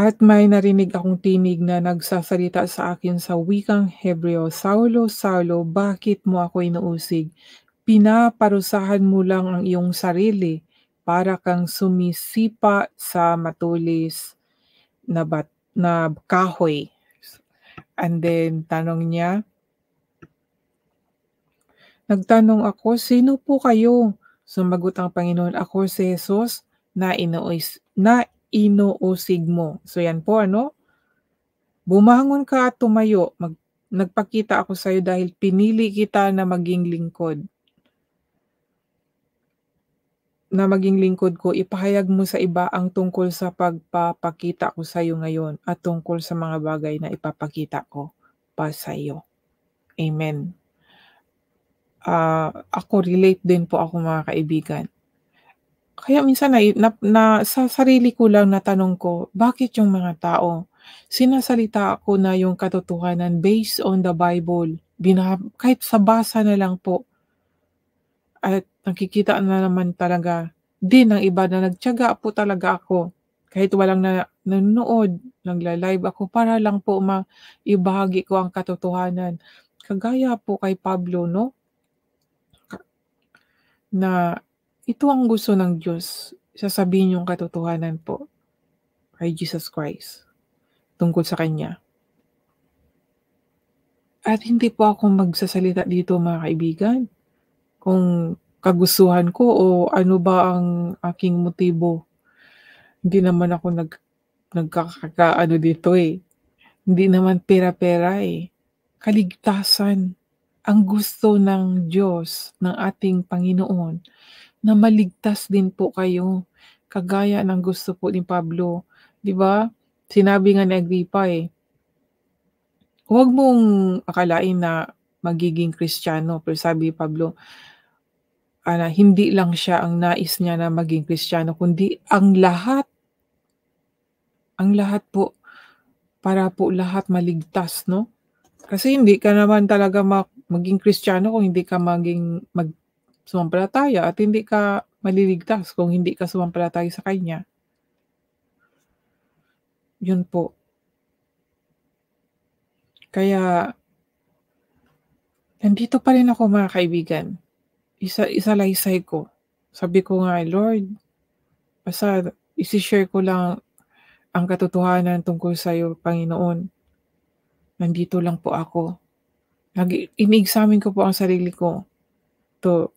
At may narinig akong tinig na nagsasalita sa akin sa wikang Hebreo, Saulo, Saulo, bakit mo ako inuusig? Pinaparusahan mo lang ang iyong sarili para kang sumisipa sa matulis na, bat, na kahoy. And then, tanong niya, Nagtanong ako, sino po kayo? Sumagot ang Panginoon, ako si Jesus na, inuus, na inuusig mo. So yan po ano. Bumangon ka at tumayo. Mag, nagpakita ako sa iyo dahil pinili kita na maging lingkod. Na maging lingkod ko, ipahayag mo sa iba ang tungkol sa pagpapakita ko sa iyo ngayon at tungkol sa mga bagay na ipapakita ko pa sa iyo. Amen. Uh, ako relate din po ako mga kaibigan kaya minsan ay na, na sa sarili ko lang natanong ko, bakit yung mga tao sinasalita ko na yung katotohanan based on the Bible, bina, kahit sa basa na lang po. At nakikita na naman talaga din ang iba na nagtiyaga po talaga ako. Kahit walang na, nanonood, nagla-live ako para lang po maibahagi ko ang katotohanan. Kagaya po kay Pablo, no? Na ito ang gusto ng Diyos. Sasabihin yung katotohanan po kay Jesus Christ tungkol sa Kanya. At hindi po ako magsasalita dito mga kaibigan kung kagustuhan ko o ano ba ang aking motibo. Hindi naman ako nag nagkakakaano dito eh. Hindi naman pera-pera eh. Kaligtasan ang gusto ng Diyos, ng ating Panginoon, na maligtas din po kayo. Kagaya ng gusto po ni Pablo. Di ba? Sinabi nga ni Agripa eh, huwag mong akalain na magiging kristyano. Pero sabi ni Pablo, ana, hindi lang siya ang nais niya na maging kristyano, kundi ang lahat. Ang lahat po. Para po lahat maligtas, no? Kasi hindi ka naman talaga mag- maging kristyano kung hindi ka maging mag sumampalataya at hindi ka maliligtas kung hindi ka sumampalataya sa Kanya. Yun po. Kaya, nandito pa rin ako mga kaibigan. Isa, isa laysay ko. Sabi ko nga, Lord, basta isishare ko lang ang katotohanan tungkol sa iyo, Panginoon. Nandito lang po ako. Nag, in-examine ko po ang sarili ko. To,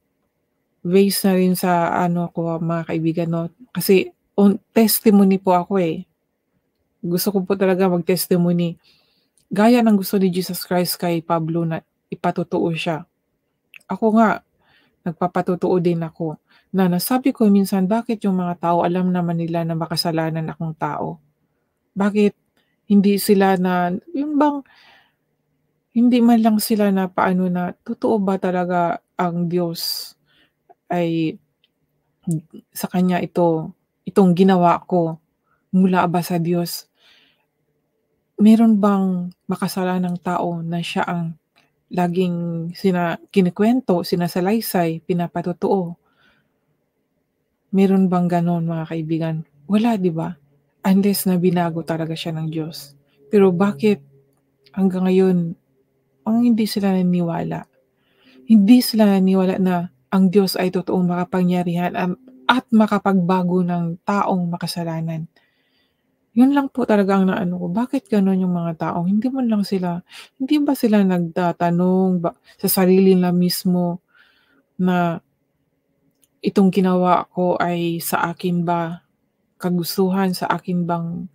based na rin sa ano ko mga kaibigan no kasi on testimony po ako eh gusto ko po talaga mag-testimony gaya ng gusto ni Jesus Christ kay Pablo na ipatotoo siya ako nga nagpapatotoo din ako na nasabi ko minsan bakit yung mga tao alam naman nila na makasalanan akong tao bakit hindi sila na yung bang hindi man lang sila na paano na totoo ba talaga ang Diyos ay sa kanya ito, itong ginawa ko mula ba sa Diyos? Meron bang makasala makasalanang tao na siya ang laging sina, kinikwento, sinasalaysay, pinapatotoo? Meron bang ganon mga kaibigan? Wala, di ba? Unless na binago talaga siya ng Diyos. Pero bakit hanggang ngayon, ang hindi sila naniwala? Hindi sila naniwala na ang Diyos ay totoong makapangyarihan at makapagbago ng taong makasalanan. Yun lang po talaga ang naano ko. Bakit gano'n yung mga tao? Hindi man lang sila, hindi ba sila nagtatanong ba, sa sarili na mismo na itong ginawa ko ay sa akin ba kagustuhan, sa akin bang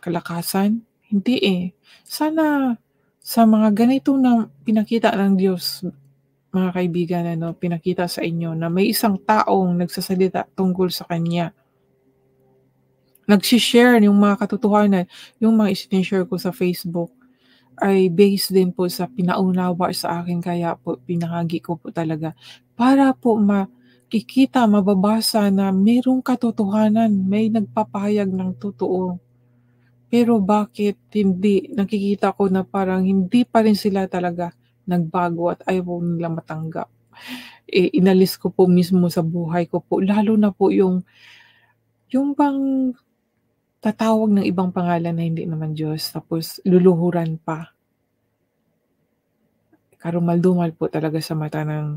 kalakasan? Hindi eh. Sana sa mga ganito na pinakita ng Diyos, mga kaibigan, ano, pinakita sa inyo na may isang taong nagsasalita tungkol sa kanya. Nag-share yung mga katotohanan, yung mga isinishare ko sa Facebook ay based din po sa pinaunawa sa akin kaya po pinahagi ko po talaga para po makikita, mababasa na mayroong katotohanan, may nagpapahayag ng totoo. Pero bakit hindi nakikita ko na parang hindi pa rin sila talaga nagbago at ayaw po nila matanggap. E, inalis ko po mismo sa buhay ko po, lalo na po yung, yung bang tatawag ng ibang pangalan na hindi naman Diyos, tapos luluhuran pa. Karumaldumal po talaga sa mata ng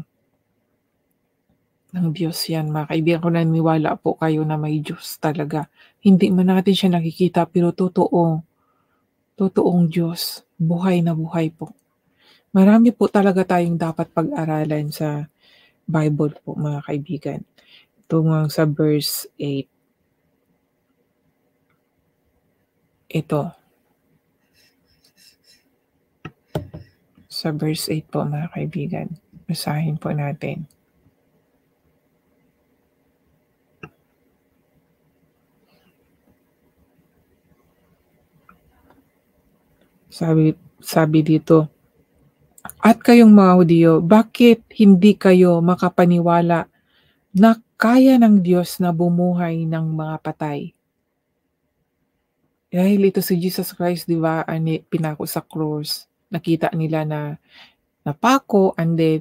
ng Diyos yan. Mga kaibigan ko, naniwala po kayo na may Diyos talaga. Hindi man natin siya nakikita, pero totoo. Totoong Diyos. Buhay na buhay po. Marami po talaga tayong dapat pag-aralan sa Bible po mga kaibigan. Tungang sa verse 8. Ito. Sa verse 8 po mga kaibigan. Basahin po natin. Sabi, sabi dito, at kayong mga Hudiyo, bakit hindi kayo makapaniwala na kaya ng Diyos na bumuhay ng mga patay? Dahil ito si Jesus Christ, di ba, pinako sa cross. Nakita nila na napako and then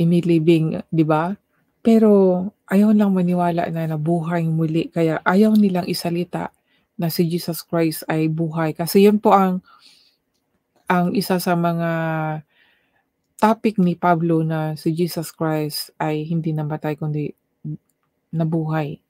imilibing, di ba? Pero ayaw lang maniwala na nabuhay muli. Kaya ayaw nilang isalita na si Jesus Christ ay buhay. Kasi yun po ang ang isa sa mga topic ni Pablo na si Jesus Christ ay hindi namatay kundi nabuhay.